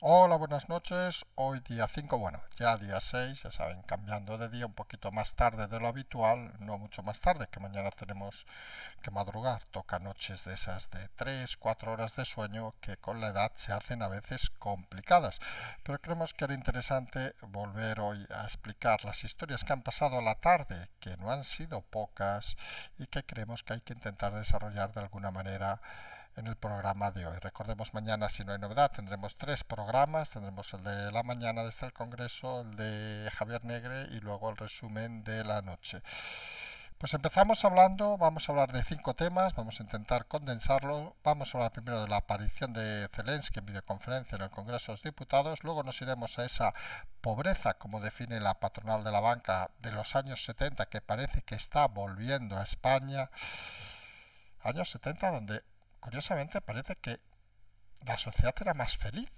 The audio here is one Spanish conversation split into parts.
Hola, buenas noches. Hoy día 5, bueno, ya día 6, ya saben, cambiando de día un poquito más tarde de lo habitual, no mucho más tarde, que mañana tenemos que madrugar. Toca noches de esas de 3, 4 horas de sueño que con la edad se hacen a veces complicadas. Pero creemos que era interesante volver hoy a explicar las historias que han pasado a la tarde, que no han sido pocas y que creemos que hay que intentar desarrollar de alguna manera en el programa de hoy. Recordemos, mañana, si no hay novedad, tendremos tres programas. Tendremos el de la mañana desde el Congreso, el de Javier Negre y luego el resumen de la noche. Pues empezamos hablando, vamos a hablar de cinco temas, vamos a intentar condensarlo. Vamos a hablar primero de la aparición de Zelensky en videoconferencia en el Congreso de los Diputados, luego nos iremos a esa pobreza, como define la patronal de la banca, de los años 70, que parece que está volviendo a España. Años 70 donde curiosamente parece que la sociedad era más feliz.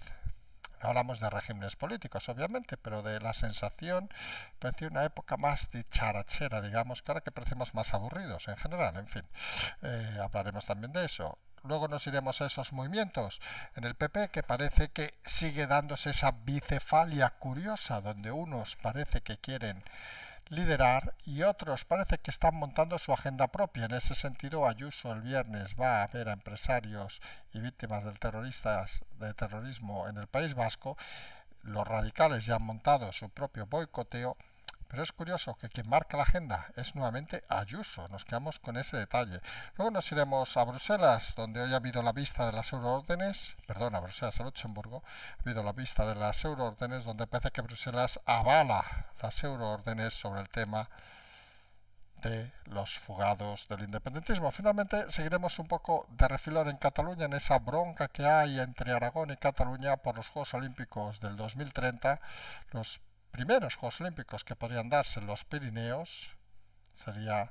No hablamos de regímenes políticos, obviamente, pero de la sensación, parecía una época más de charachera, digamos, que ahora que parecemos más aburridos en general, en fin. Eh, hablaremos también de eso. Luego nos iremos a esos movimientos en el PP que parece que sigue dándose esa bicefalia curiosa donde unos parece que quieren liderar y otros parece que están montando su agenda propia. En ese sentido, Ayuso el viernes va a ver a empresarios y víctimas del terroristas, de terrorismo en el País Vasco. Los radicales ya han montado su propio boicoteo pero es curioso que quien marca la agenda es nuevamente Ayuso. Nos quedamos con ese detalle. Luego nos iremos a Bruselas, donde hoy ha habido la vista de las euroórdenes, perdón, a Bruselas, a Luxemburgo, ha habido la vista de las euroórdenes, donde parece que Bruselas avala las euroórdenes sobre el tema de los fugados del independentismo. Finalmente seguiremos un poco de refilón en Cataluña, en esa bronca que hay entre Aragón y Cataluña por los Juegos Olímpicos del 2030, los primeros Juegos Olímpicos que podrían darse en los Pirineos, sería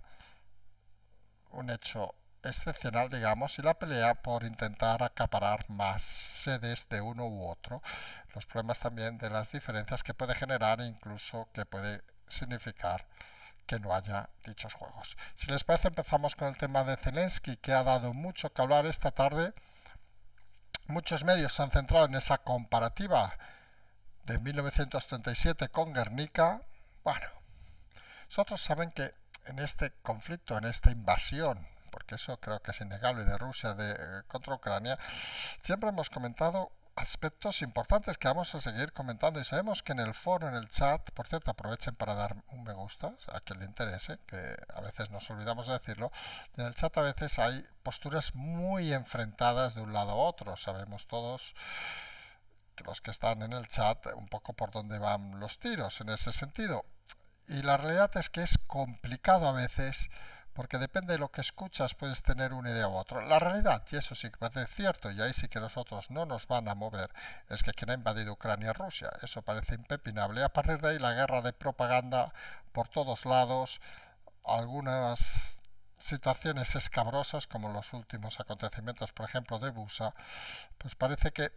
un hecho excepcional, digamos, y la pelea por intentar acaparar más sedes de uno u otro, los problemas también de las diferencias que puede generar e incluso que puede significar que no haya dichos juegos. Si les parece, empezamos con el tema de Zelensky, que ha dado mucho que hablar esta tarde. Muchos medios se han centrado en esa comparativa de 1937 con Guernica, bueno, nosotros saben que en este conflicto, en esta invasión, porque eso creo que es innegable de Rusia de, eh, contra Ucrania, siempre hemos comentado aspectos importantes que vamos a seguir comentando y sabemos que en el foro, en el chat, por cierto, aprovechen para dar un me gusta a quien le interese, que a veces nos olvidamos de decirlo, en el chat a veces hay posturas muy enfrentadas de un lado a otro, sabemos todos los que están en el chat un poco por dónde van los tiros en ese sentido. Y la realidad es que es complicado a veces porque depende de lo que escuchas puedes tener una idea u otra. La realidad, y eso sí que parece cierto, y ahí sí que nosotros no nos van a mover, es que quien ha invadido Ucrania es Rusia. Eso parece impepinable. A partir de ahí la guerra de propaganda por todos lados, algunas situaciones escabrosas como los últimos acontecimientos, por ejemplo, de Busa, pues parece que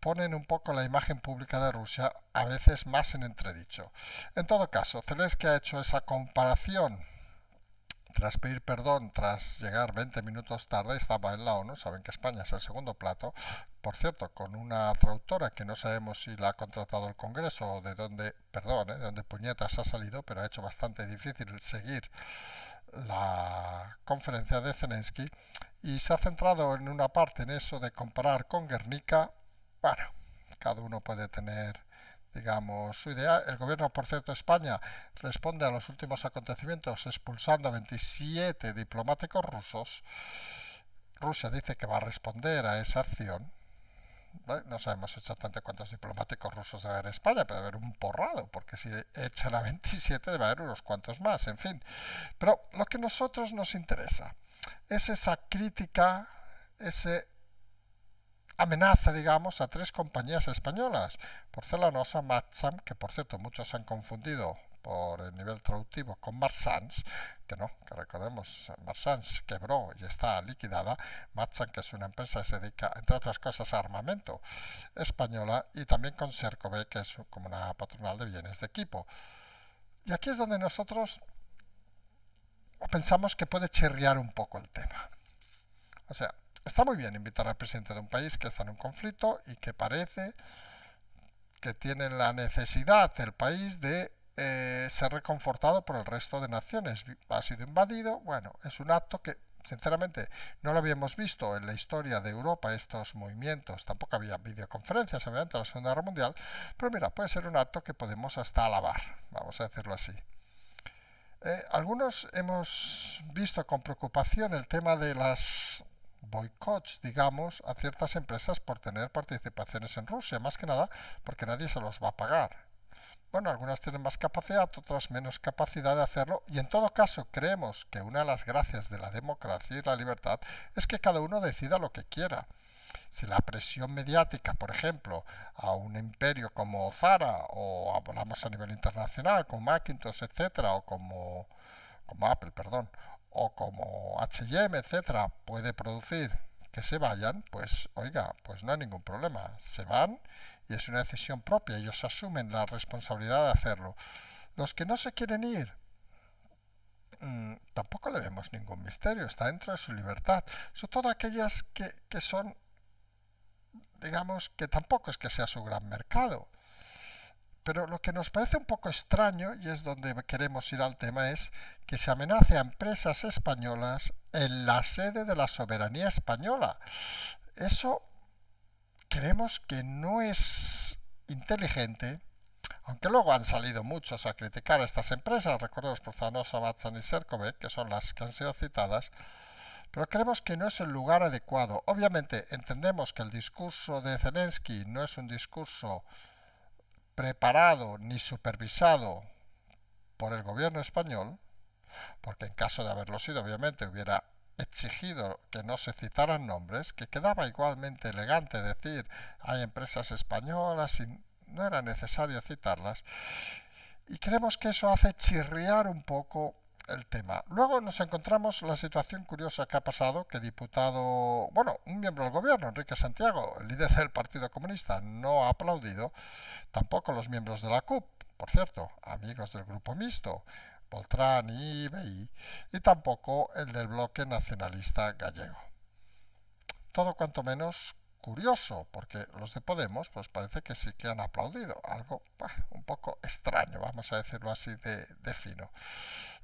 ponen un poco la imagen pública de Rusia a veces más en entredicho. En todo caso, Zelensky ha hecho esa comparación tras pedir perdón, tras llegar 20 minutos tarde, estaba en la ONU, saben que España es el segundo plato, por cierto, con una traductora que no sabemos si la ha contratado el Congreso o de dónde, perdón, eh, de dónde puñetas ha salido, pero ha hecho bastante difícil seguir la conferencia de Zelensky y se ha centrado en una parte en eso de comparar con Guernica bueno, cada uno puede tener digamos, su idea. El gobierno, por cierto, España responde a los últimos acontecimientos expulsando a 27 diplomáticos rusos. Rusia dice que va a responder a esa acción. no sabemos exactamente cuántos diplomáticos rusos de haber en España, pero haber un porrado, porque si echan a 27 debe haber unos cuantos más, en fin. Pero lo que a nosotros nos interesa es esa crítica, ese amenaza, digamos, a tres compañías españolas, Porcelanosa, Matcham, que por cierto muchos han confundido por el nivel traductivo con Marsans, que no, que recordemos, Marsans quebró y está liquidada, Matcham, que es una empresa que se dedica, entre otras cosas, a armamento española, y también con Sercove, que es como una patronal de bienes de equipo. Y aquí es donde nosotros pensamos que puede chirriar un poco el tema. O sea, Está muy bien invitar al presidente de un país que está en un conflicto y que parece que tiene la necesidad del país de eh, ser reconfortado por el resto de naciones. Ha sido invadido, bueno, es un acto que sinceramente no lo habíamos visto en la historia de Europa estos movimientos, tampoco había videoconferencias, obviamente, en la Segunda Guerra Mundial, pero mira, puede ser un acto que podemos hasta alabar, vamos a decirlo así. Eh, algunos hemos visto con preocupación el tema de las boicots, digamos, a ciertas empresas por tener participaciones en Rusia, más que nada porque nadie se los va a pagar. Bueno, algunas tienen más capacidad, otras menos capacidad de hacerlo, y en todo caso creemos que una de las gracias de la democracia y la libertad es que cada uno decida lo que quiera. Si la presión mediática, por ejemplo, a un imperio como Zara, o hablamos a nivel internacional, como Macintosh, etcétera, o como, como Apple, perdón, o como HM, etcétera, puede producir que se vayan, pues oiga, pues no hay ningún problema, se van y es una decisión propia, ellos asumen la responsabilidad de hacerlo. Los que no se quieren ir, mm, tampoco le vemos ningún misterio, está dentro de su libertad, sobre todo aquellas que, que son, digamos, que tampoco es que sea su gran mercado pero lo que nos parece un poco extraño, y es donde queremos ir al tema, es que se amenace a empresas españolas en la sede de la soberanía española. Eso creemos que no es inteligente, aunque luego han salido muchos a criticar a estas empresas, recordemos por Zanosa, Batsan y Sercovet, que son las que han sido citadas, pero creemos que no es el lugar adecuado. Obviamente entendemos que el discurso de Zelensky no es un discurso preparado ni supervisado por el gobierno español, porque en caso de haberlo sido, obviamente, hubiera exigido que no se citaran nombres, que quedaba igualmente elegante decir hay empresas españolas y no era necesario citarlas. Y creemos que eso hace chirriar un poco el tema. Luego nos encontramos la situación curiosa que ha pasado, que diputado, bueno, un miembro del gobierno, Enrique Santiago, el líder del Partido Comunista, no ha aplaudido, tampoco los miembros de la CUP, por cierto, amigos del grupo mixto, Poltrán y B.I., y tampoco el del bloque nacionalista gallego. Todo cuanto menos curioso, porque los de Podemos, pues parece que sí que han aplaudido, algo un poco extraño, vamos a decirlo así de, de fino.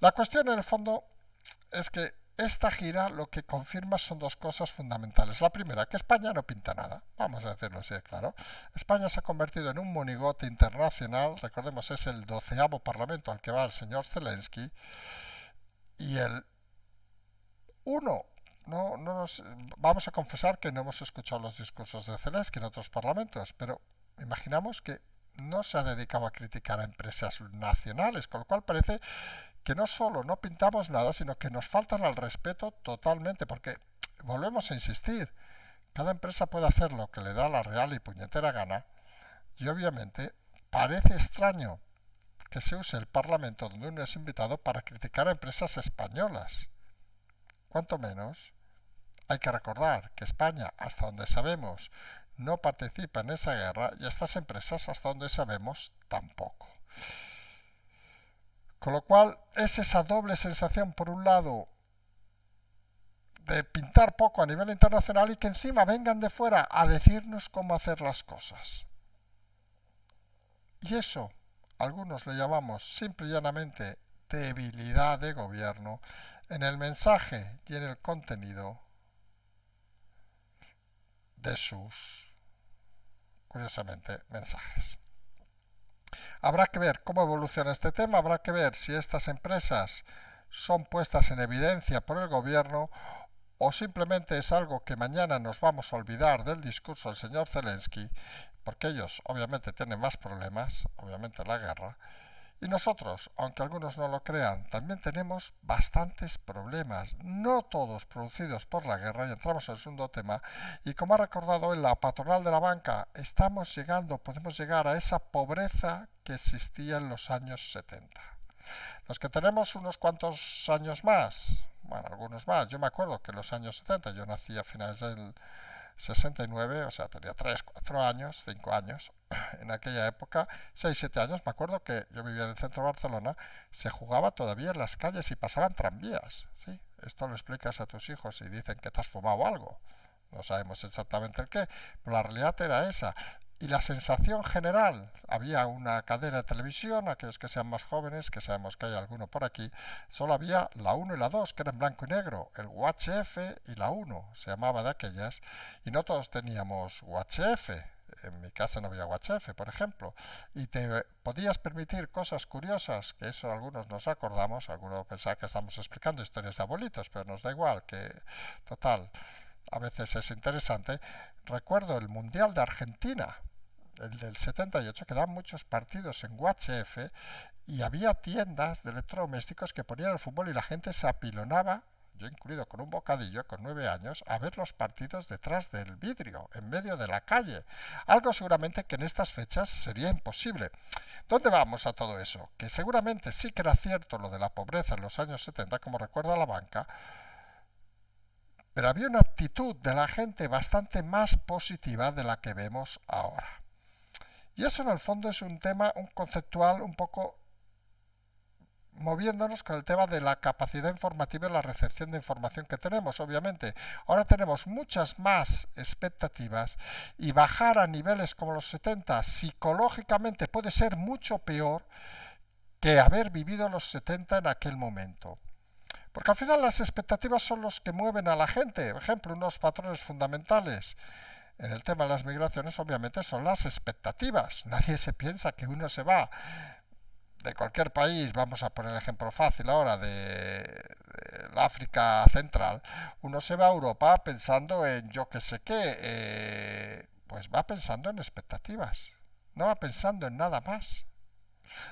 La cuestión en el fondo es que esta gira lo que confirma son dos cosas fundamentales. La primera, que España no pinta nada, vamos a decirlo así de claro. España se ha convertido en un monigote internacional, recordemos es el doceavo parlamento al que va el señor Zelensky, y el uno no, no nos, vamos a confesar que no hemos escuchado los discursos de Zelensky en otros parlamentos, pero imaginamos que no se ha dedicado a criticar a empresas nacionales, con lo cual parece que no solo no pintamos nada, sino que nos faltan al respeto totalmente, porque volvemos a insistir, cada empresa puede hacer lo que le da la real y puñetera gana, y obviamente parece extraño que se use el Parlamento donde uno es invitado para criticar a empresas españolas, cuanto menos hay que recordar que España, hasta donde sabemos, no participa en esa guerra y estas empresas, hasta donde sabemos, tampoco. Con lo cual, es esa doble sensación, por un lado, de pintar poco a nivel internacional y que encima vengan de fuera a decirnos cómo hacer las cosas. Y eso, algunos lo llamamos simple y llanamente debilidad de gobierno en el mensaje y en el contenido de sus, curiosamente, mensajes. Habrá que ver cómo evoluciona este tema, habrá que ver si estas empresas son puestas en evidencia por el gobierno o simplemente es algo que mañana nos vamos a olvidar del discurso del señor Zelensky, porque ellos obviamente tienen más problemas, obviamente la guerra, y nosotros, aunque algunos no lo crean, también tenemos bastantes problemas, no todos producidos por la guerra, y entramos en el segundo tema, y como ha recordado en la patronal de la banca, estamos llegando, podemos llegar a esa pobreza que existía en los años 70. Los que tenemos unos cuantos años más, bueno, algunos más, yo me acuerdo que en los años 70, yo nací a finales del 69, o sea, tenía 3, 4 años, 5 años, en aquella época, 6, 7 años, me acuerdo que yo vivía en el centro de Barcelona, se jugaba todavía en las calles y pasaban tranvías, ¿sí? Esto lo explicas a tus hijos y dicen que te has fumado algo. No sabemos exactamente el qué, pero la realidad era esa. Y la sensación general, había una cadena de televisión, aquellos que sean más jóvenes, que sabemos que hay alguno por aquí, solo había la 1 y la 2, que eran blanco y negro, el UHF y la 1, se llamaba de aquellas, y no todos teníamos UHF, en mi casa no había UHF, por ejemplo, y te podías permitir cosas curiosas, que eso algunos nos acordamos, algunos pensaban que estamos explicando historias de abuelitos, pero nos da igual, que total, a veces es interesante. Recuerdo el Mundial de Argentina, el del 78, que daban muchos partidos en UHF y había tiendas de electrodomésticos que ponían el fútbol y la gente se apilonaba yo incluido con un bocadillo con nueve años, a ver los partidos detrás del vidrio, en medio de la calle. Algo seguramente que en estas fechas sería imposible. ¿Dónde vamos a todo eso? Que seguramente sí que era cierto lo de la pobreza en los años 70, como recuerda la banca, pero había una actitud de la gente bastante más positiva de la que vemos ahora. Y eso en el fondo es un tema un conceptual un poco moviéndonos con el tema de la capacidad informativa y la recepción de información que tenemos, obviamente. Ahora tenemos muchas más expectativas y bajar a niveles como los 70 psicológicamente puede ser mucho peor que haber vivido los 70 en aquel momento. Porque al final las expectativas son los que mueven a la gente, por ejemplo, unos patrones fundamentales en el tema de las migraciones obviamente son las expectativas. Nadie se piensa que uno se va de cualquier país, vamos a poner el ejemplo fácil ahora, de, África Central, uno se va a Europa pensando en yo que sé qué, eh, pues va pensando en expectativas, no va pensando en nada más.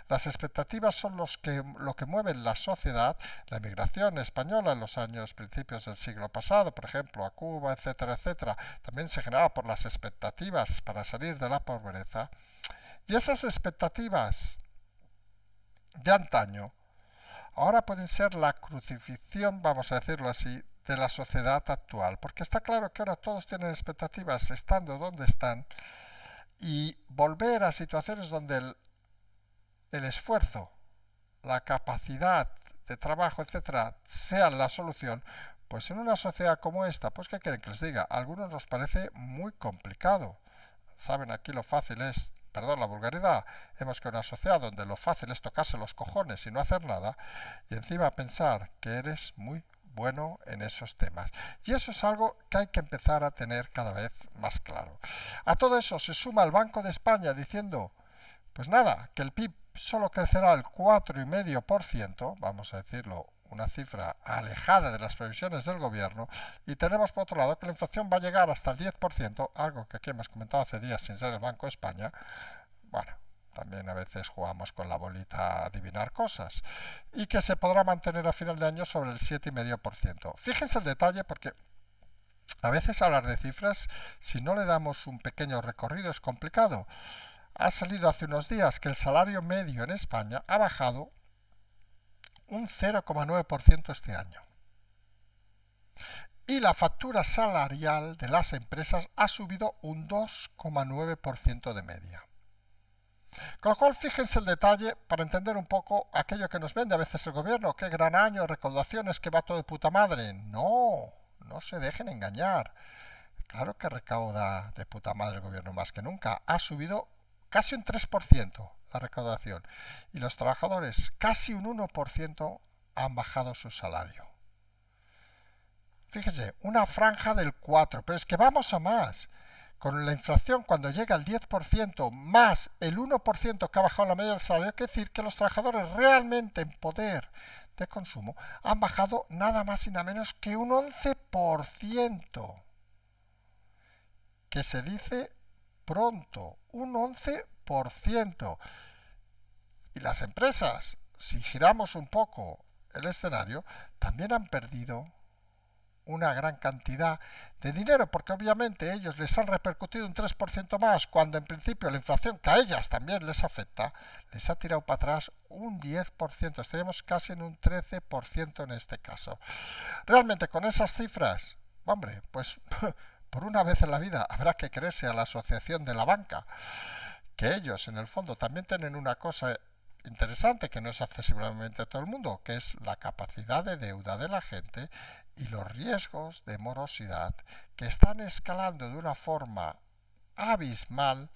Las expectativas son los que, lo que mueve la sociedad, la emigración española en los años principios del siglo pasado, por ejemplo, a Cuba, etcétera, etcétera, también se generaba por las expectativas para salir de la pobreza. Y esas expectativas de antaño ahora pueden ser la crucifixión, vamos a decirlo así, de la sociedad actual, porque está claro que ahora todos tienen expectativas estando donde están y volver a situaciones donde el el esfuerzo, la capacidad de trabajo, etcétera, sean la solución, pues en una sociedad como esta, pues ¿qué quieren que les diga? A algunos nos parece muy complicado. Saben, aquí lo fácil es, perdón la vulgaridad, hemos que una sociedad donde lo fácil es tocarse los cojones y no hacer nada, y encima pensar que eres muy bueno en esos temas. Y eso es algo que hay que empezar a tener cada vez más claro. A todo eso se suma el Banco de España diciendo, pues nada, que el PIB solo crecerá el 4,5%, vamos a decirlo, una cifra alejada de las previsiones del gobierno, y tenemos por otro lado que la inflación va a llegar hasta el 10%, algo que aquí hemos comentado hace días sin ser el Banco de España. Bueno, también a veces jugamos con la bolita a adivinar cosas, y que se podrá mantener a final de año sobre el 7,5%. Fíjense el detalle porque a veces hablar de cifras, si no le damos un pequeño recorrido, es complicado ha salido hace unos días que el salario medio en España ha bajado un 0,9% este año. Y la factura salarial de las empresas ha subido un 2,9% de media. Con lo cual, fíjense el detalle para entender un poco aquello que nos vende a veces el gobierno. Qué gran año, recaudaciones, que va todo de puta madre. No, no se dejen engañar. Claro que recauda de puta madre el gobierno más que nunca. Ha subido casi un 3% la recaudación, y los trabajadores casi un 1% han bajado su salario. Fíjese, una franja del 4, pero es que vamos a más. Con la inflación cuando llega al 10% más el 1% que ha bajado la media del salario, quiere decir que los trabajadores realmente en poder de consumo han bajado nada más y nada menos que un 11%, que se dice pronto, un 11%. Y las empresas, si giramos un poco el escenario, también han perdido una gran cantidad de dinero, porque obviamente ellos les han repercutido un 3% más, cuando en principio la inflación, que a ellas también les afecta, les ha tirado para atrás un 10%, estaríamos casi en un 13% en este caso. Realmente con esas cifras, hombre, pues por una vez en la vida habrá que creerse a la Asociación de la Banca, que ellos en el fondo también tienen una cosa interesante que no es accesible a todo el mundo, que es la capacidad de deuda de la gente y los riesgos de morosidad que están escalando de una forma abismal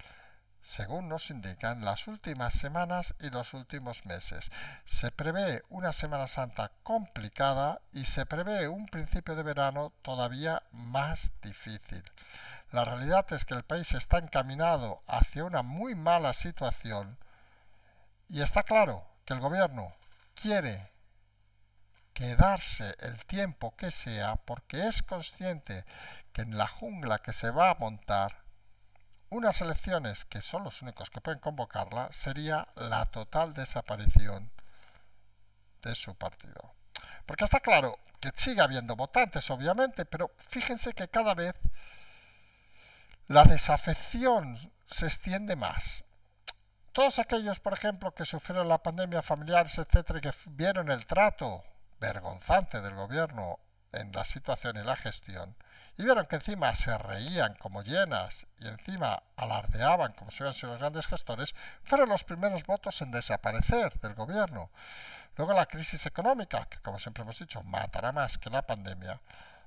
según nos indican las últimas semanas y los últimos meses. Se prevé una Semana Santa complicada y se prevé un principio de verano todavía más difícil. La realidad es que el país está encaminado hacia una muy mala situación y está claro que el gobierno quiere quedarse el tiempo que sea porque es consciente que en la jungla que se va a montar unas elecciones que son los únicos que pueden convocarla sería la total desaparición de su partido. Porque está claro que sigue habiendo votantes, obviamente, pero fíjense que cada vez la desafección se extiende más. Todos aquellos, por ejemplo, que sufrieron la pandemia familiar, etcétera, que vieron el trato vergonzante del gobierno en la situación y la gestión, y vieron que encima se reían como llenas y encima alardeaban como si hubieran sido los grandes gestores, fueron los primeros votos en desaparecer del gobierno. Luego la crisis económica, que como siempre hemos dicho, matará más que la pandemia,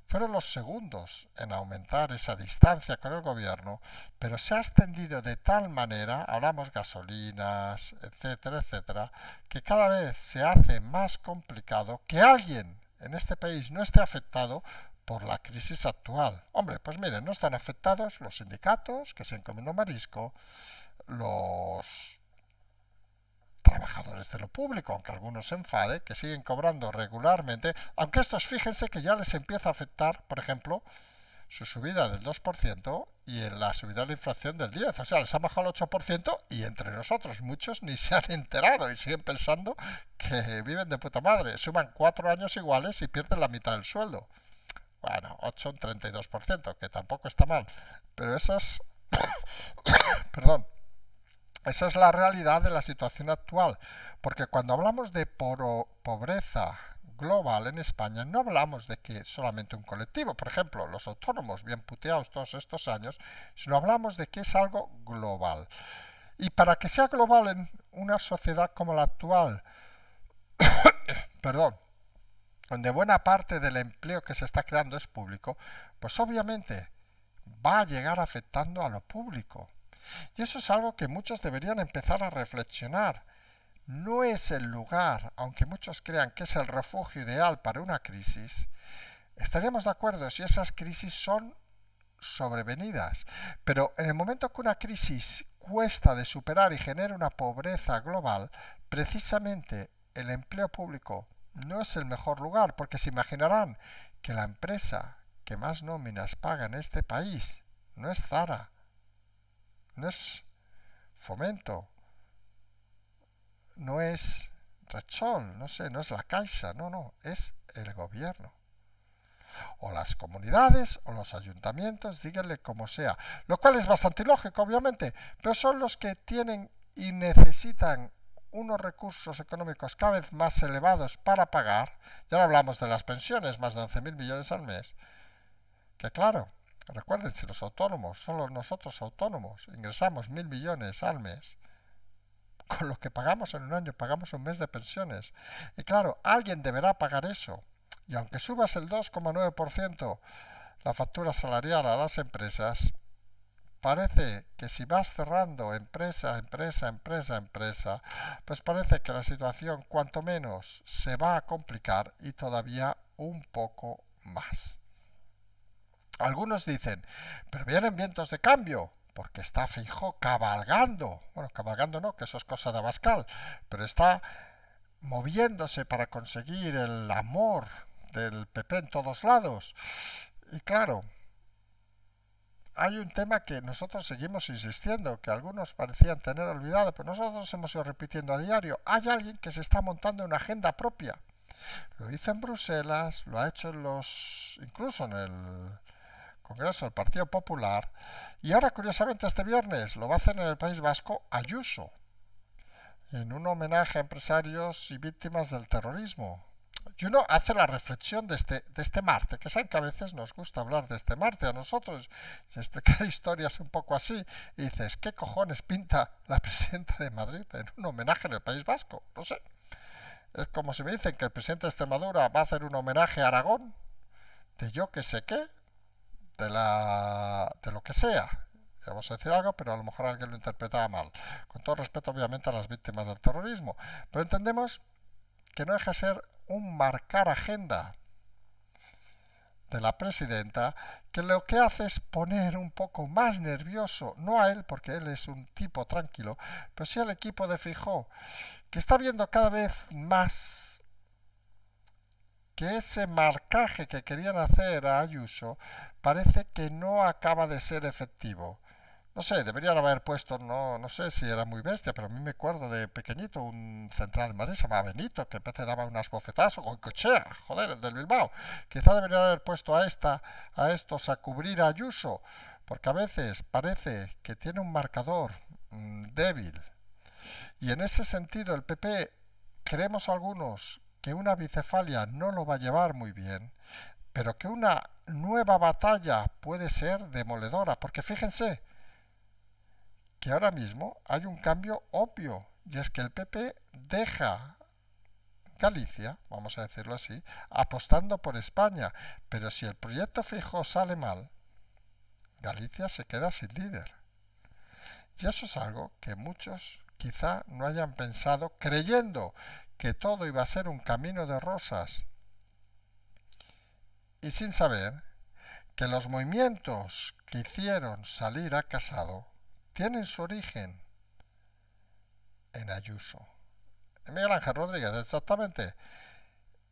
fueron los segundos en aumentar esa distancia con el gobierno, pero se ha extendido de tal manera, hablamos gasolinas, etcétera, etcétera, que cada vez se hace más complicado que alguien en este país no esté afectado por la crisis actual. Hombre, pues miren, no están afectados los sindicatos que se han comido marisco, los trabajadores de lo público, aunque algunos se enfade, que siguen cobrando regularmente, aunque estos fíjense que ya les empieza a afectar, por ejemplo, su subida del 2% y en la subida de la inflación del 10%. O sea, les ha bajado el 8% y entre nosotros muchos ni se han enterado y siguen pensando que viven de puta madre. Suman cuatro años iguales y pierden la mitad del sueldo. Bueno, 8, un 32%, que tampoco está mal. Pero esa es... Perdón. Esa es la realidad de la situación actual, porque cuando hablamos de pobreza global en España, no hablamos de que solamente un colectivo, por ejemplo, los autónomos bien puteados todos estos años, sino hablamos de que es algo global. Y para que sea global en una sociedad como la actual, perdón, donde buena parte del empleo que se está creando es público, pues obviamente va a llegar afectando a lo público. Y eso es algo que muchos deberían empezar a reflexionar. No es el lugar, aunque muchos crean que es el refugio ideal para una crisis, estaríamos de acuerdo si esas crisis son sobrevenidas. Pero en el momento que una crisis cuesta de superar y genera una pobreza global, precisamente el empleo público no es el mejor lugar, porque se imaginarán que la empresa que más nóminas paga en este país no es Zara, no es Fomento, no es Rachol, no sé, no es la Caixa, no, no, es el gobierno. O las comunidades o los ayuntamientos, díganle como sea. Lo cual es bastante lógico, obviamente, pero son los que tienen y necesitan unos recursos económicos cada vez más elevados para pagar, ya no hablamos de las pensiones, más de 11.000 millones al mes, que claro, recuerden, si los autónomos, solo nosotros autónomos, ingresamos 1.000 millones al mes, con lo que pagamos en un año, pagamos un mes de pensiones. Y claro, alguien deberá pagar eso. Y aunque subas el 2,9% la factura salarial a las empresas, parece que si vas cerrando empresa, empresa, empresa, empresa, pues parece que la situación cuanto menos se va a complicar y todavía un poco más. Algunos dicen, pero vienen vientos de cambio, porque está fijo cabalgando. Bueno, cabalgando no, que eso es cosa de Abascal, pero está moviéndose para conseguir el amor del PP en todos lados. Y claro, hay un tema que nosotros seguimos insistiendo, que algunos parecían tener olvidado, pero nosotros hemos ido repitiendo a diario. Hay alguien que se está montando una agenda propia. Lo hizo en Bruselas, lo ha hecho en los, incluso en el Congreso del Partido Popular, y ahora curiosamente este viernes lo va a hacer en el País Vasco Ayuso, en un homenaje a empresarios y víctimas del terrorismo y uno hace la reflexión de este, de este Marte, que saben que a veces nos gusta hablar de este Marte a nosotros, se explicar historias un poco así, y dices, ¿qué cojones pinta la presidenta de Madrid en un homenaje en el País Vasco? No sé. Es como si me dicen que el presidente de Extremadura va a hacer un homenaje a Aragón, de yo que sé qué, de, la, de lo que sea. vamos a decir algo, pero a lo mejor alguien lo interpretaba mal. Con todo respeto, obviamente, a las víctimas del terrorismo. Pero entendemos que no deja de ser un marcar agenda de la presidenta que lo que hace es poner un poco más nervioso, no a él, porque él es un tipo tranquilo, pero sí al equipo de Fijó, que está viendo cada vez más que ese marcaje que querían hacer a Ayuso parece que no acaba de ser efectivo. No sé, deberían haber puesto, no, no sé si era muy bestia, pero a mí me acuerdo de pequeñito un central de Madrid, se llamaba Benito, que a daba unas bofetazos con cochea, joder, el del Bilbao. Quizá deberían haber puesto a esta, a estos a cubrir a Ayuso, porque a veces parece que tiene un marcador mm, débil. Y en ese sentido el PP, creemos algunos que una bicefalia no lo va a llevar muy bien, pero que una nueva batalla puede ser demoledora, porque fíjense, que ahora mismo hay un cambio obvio, y es que el PP deja Galicia, vamos a decirlo así, apostando por España, pero si el proyecto fijo sale mal, Galicia se queda sin líder. Y eso es algo que muchos quizá no hayan pensado creyendo que todo iba a ser un camino de rosas y sin saber que los movimientos que hicieron salir a Casado tienen su origen en Ayuso. En Miguel Ángel Rodríguez, exactamente.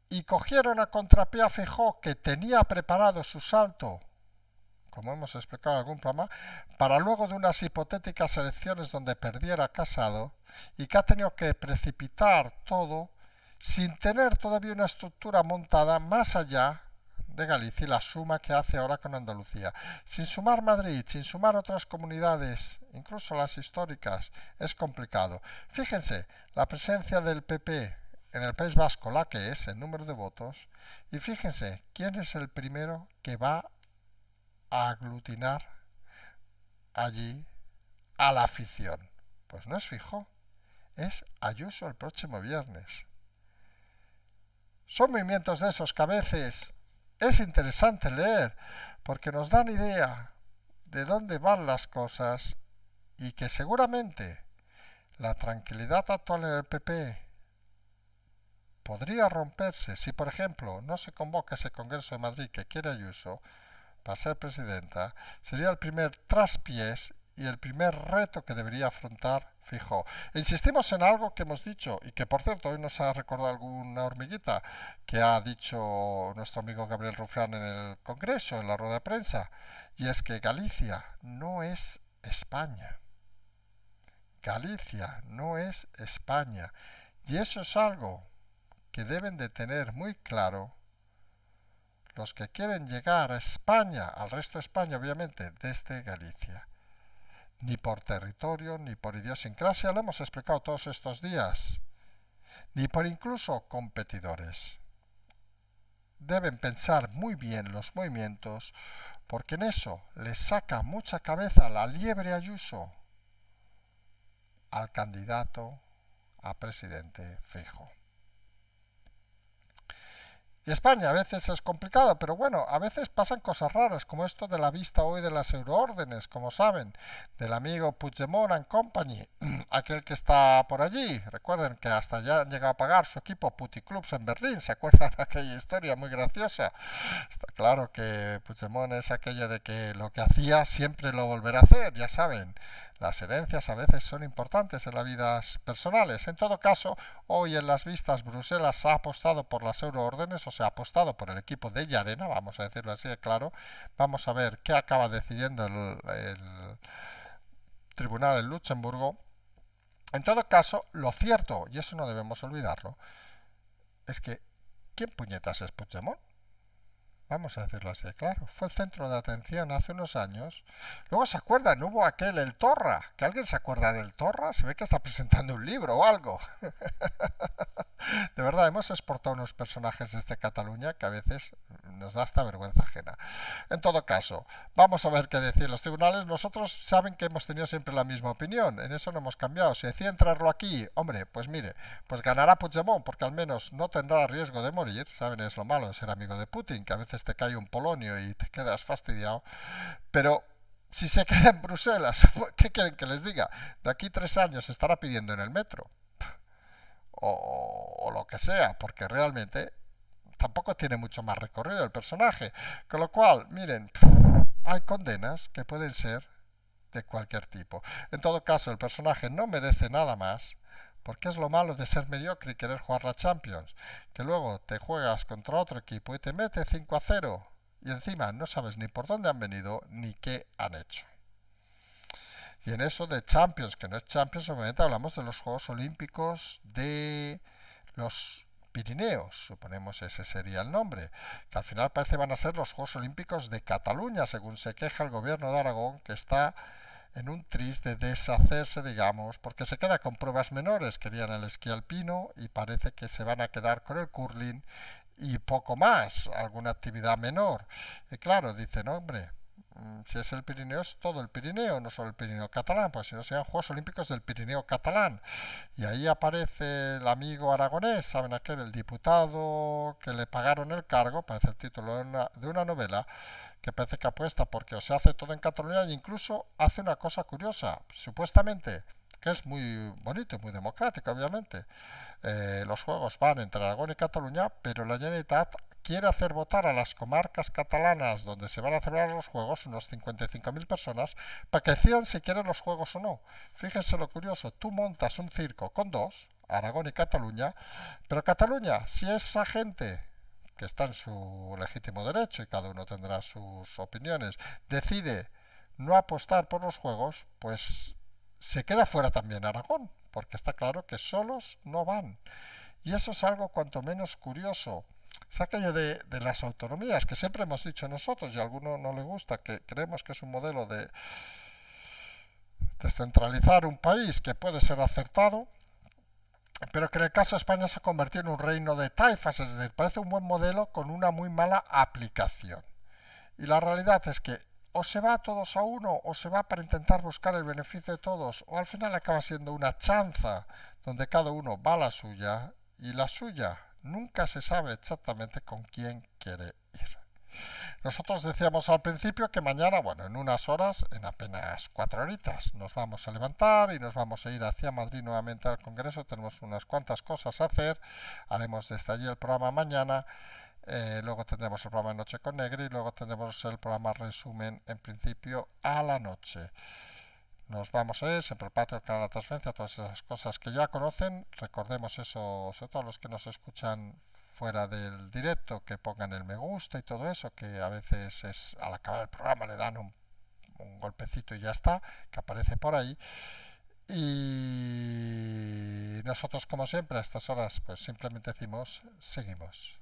Y cogieron a contrapié a Fijó, que tenía preparado su salto, como hemos explicado en algún programa, para luego de unas hipotéticas elecciones donde perdiera Casado y que ha tenido que precipitar todo sin tener todavía una estructura montada más allá de Galicia y la suma que hace ahora con Andalucía. Sin sumar Madrid, sin sumar otras comunidades, incluso las históricas, es complicado. Fíjense, la presencia del PP en el País Vasco, la que es, el número de votos, y fíjense, ¿quién es el primero que va a aglutinar allí a la afición? Pues no es fijo, es Ayuso el próximo viernes. Son movimientos de esos cabezas es interesante leer porque nos dan idea de dónde van las cosas y que seguramente la tranquilidad actual en el PP podría romperse si, por ejemplo, no se convoca ese Congreso de Madrid que quiere Ayuso para ser presidenta, sería el primer traspiés y el primer reto que debería afrontar fijo. Insistimos en algo que hemos dicho y que por cierto hoy nos ha recordado alguna hormiguita que ha dicho nuestro amigo Gabriel Rufián en el Congreso, en la rueda de prensa, y es que Galicia no es España. Galicia no es España. Y eso es algo que deben de tener muy claro los que quieren llegar a España, al resto de España obviamente, desde Galicia ni por territorio, ni por idiosincrasia, lo hemos explicado todos estos días, ni por incluso competidores. Deben pensar muy bien los movimientos, porque en eso les saca mucha cabeza la liebre Ayuso al candidato a presidente fijo. Y España a veces es complicado, pero bueno, a veces pasan cosas raras, como esto de la vista hoy de las euroórdenes, como saben, del amigo Puigdemont and Company, aquel que está por allí. Recuerden que hasta ya han llegado a pagar su equipo Puticlubs en Berlín, ¿se acuerdan aquella historia muy graciosa? Está claro que Puigdemont es aquello de que lo que hacía siempre lo volverá a hacer, ya saben. Las herencias a veces son importantes en las vidas personales. En todo caso, hoy en las vistas Bruselas ha apostado por las euroórdenes, o sea, ha apostado por el equipo de Yarena, vamos a decirlo así de claro. Vamos a ver qué acaba decidiendo el, el tribunal en Luxemburgo. En todo caso, lo cierto, y eso no debemos olvidarlo, es que ¿quién puñetas es Puigdemont? Vamos a decirlo así, claro. Fue el centro de atención hace unos años. Luego se acuerdan, hubo aquel, el Torra. ¿Que alguien se acuerda del Torra? Se ve que está presentando un libro o algo. de verdad, hemos exportado unos personajes desde este Cataluña que a veces nos da esta vergüenza ajena. En todo caso, vamos a ver qué decir los tribunales. Nosotros saben que hemos tenido siempre la misma opinión, en eso no hemos cambiado. Si decía entrarlo aquí, hombre, pues mire, pues ganará Puigdemont, porque al menos no tendrá riesgo de morir, saben, es lo malo de ser amigo de Putin, que a veces te cae un polonio y te quedas fastidiado, pero si se queda en Bruselas, ¿qué quieren que les diga? De aquí tres años estará pidiendo en el metro. o, lo que sea, porque realmente tampoco tiene mucho más recorrido el personaje. Con lo cual, miren, hay condenas que pueden ser de cualquier tipo. En todo caso, el personaje no merece nada más, porque es lo malo de ser mediocre y querer jugar la Champions, que luego te juegas contra otro equipo y te mete 5 a 0, y encima no sabes ni por dónde han venido ni qué han hecho. Y en eso de Champions, que no es Champions, obviamente hablamos de los Juegos Olímpicos de los Pirineos, suponemos ese sería el nombre, que al final parece van a ser los Juegos Olímpicos de Cataluña, según se queja el gobierno de Aragón, que está en un triste de deshacerse, digamos, porque se queda con pruebas menores, querían el esquí alpino y parece que se van a quedar con el curling y poco más, alguna actividad menor. Y claro, dicen, hombre, Mm, si es el Pirineo, es todo el Pirineo, no solo el Pirineo catalán, pues si no serían Juegos Olímpicos del Pirineo catalán. Y ahí aparece el amigo aragonés, ¿saben aquel? El diputado que le pagaron el cargo, parece el título de una, novela, que parece que apuesta porque se hace todo en Cataluña e incluso hace una cosa curiosa, supuestamente que es muy bonito, muy democrático, obviamente. Eh, los juegos van entre Aragón y Cataluña, pero la Generalitat quiere hacer votar a las comarcas catalanas donde se van a celebrar los Juegos, unos 55.000 personas, para que decidan si quieren los Juegos o no. Fíjense lo curioso, tú montas un circo con dos, Aragón y Cataluña, pero Cataluña, si esa gente que está en su legítimo derecho y cada uno tendrá sus opiniones, decide no apostar por los Juegos, pues se queda fuera también Aragón, porque está claro que solos no van. Y eso es algo cuanto menos curioso es aquello de, las autonomías, que siempre hemos dicho nosotros, y a alguno no le gusta, que creemos que es un modelo de descentralizar un país que puede ser acertado, pero que en el caso de España se ha convertido en un reino de taifas, es decir, parece un buen modelo con una muy mala aplicación. Y la realidad es que o se va todos a uno, o se va para intentar buscar el beneficio de todos, o al final acaba siendo una chanza donde cada uno va a la suya y la suya Nunca se sabe exactamente con quién quiere ir. Nosotros decíamos al principio que mañana, bueno, en unas horas, en apenas cuatro horitas, nos vamos a levantar y nos vamos a ir hacia Madrid nuevamente al Congreso. Tenemos unas cuantas cosas a hacer. Haremos desde este allí el programa mañana. Eh, luego tendremos el programa de Noche con Negri y luego tendremos el programa resumen en principio a la noche. Nos vamos a ese, prepara para la transferencia, todas esas cosas que ya conocen. Recordemos eso, sobre todo los que nos escuchan fuera del directo, que pongan el me gusta y todo eso, que a veces es al acabar el programa le dan un, un golpecito y ya está, que aparece por ahí. Y nosotros, como siempre, a estas horas, pues simplemente decimos, seguimos.